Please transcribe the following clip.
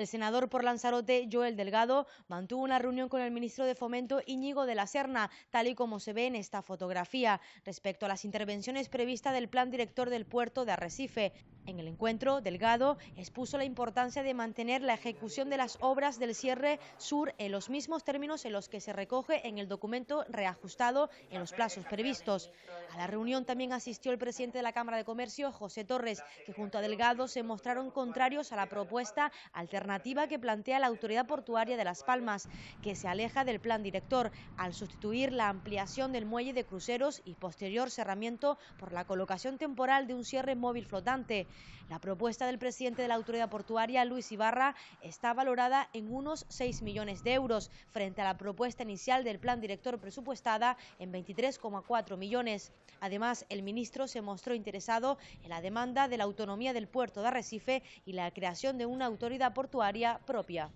El senador por Lanzarote, Joel Delgado, mantuvo una reunión con el ministro de Fomento, Íñigo de la Serna, tal y como se ve en esta fotografía, respecto a las intervenciones previstas del plan director del puerto de Arrecife. En el encuentro, Delgado expuso la importancia de mantener la ejecución de las obras del cierre sur en los mismos términos en los que se recoge en el documento reajustado en los plazos previstos. A la reunión también asistió el presidente de la Cámara de Comercio, José Torres, que junto a Delgado se mostraron contrarios a la propuesta alternativa que plantea la Autoridad Portuaria de Las Palmas, que se aleja del plan director al sustituir la ampliación del muelle de cruceros y posterior cerramiento por la colocación temporal de un cierre móvil flotante. La propuesta del presidente de la autoridad portuaria, Luis Ibarra, está valorada en unos 6 millones de euros, frente a la propuesta inicial del plan director presupuestada en 23,4 millones. Además, el ministro se mostró interesado en la demanda de la autonomía del puerto de Arrecife y la creación de una autoridad portuaria propia.